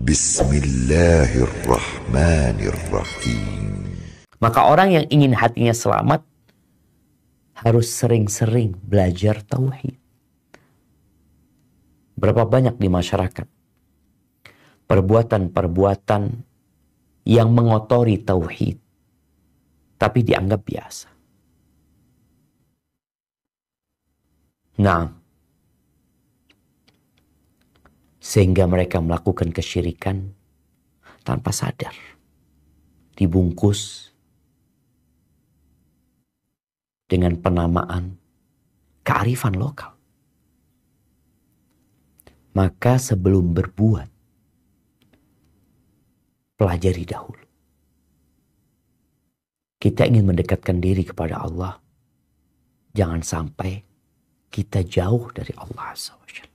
بسم الله الرحمن الرحيم Maka orang yang ingin hatinya selamat harus sering-sering belajar tauhid. Berapa banyak di masyarakat perbuatan-perbuatan yang mengotori tauhid tapi dianggap biasa. Nah, sehingga mereka melakukan kesyirikan tanpa sadar. Dibungkus dengan penamaan kearifan lokal. Maka sebelum berbuat, pelajari dahulu. Kita ingin mendekatkan diri kepada Allah. Jangan sampai kita jauh dari Allah swt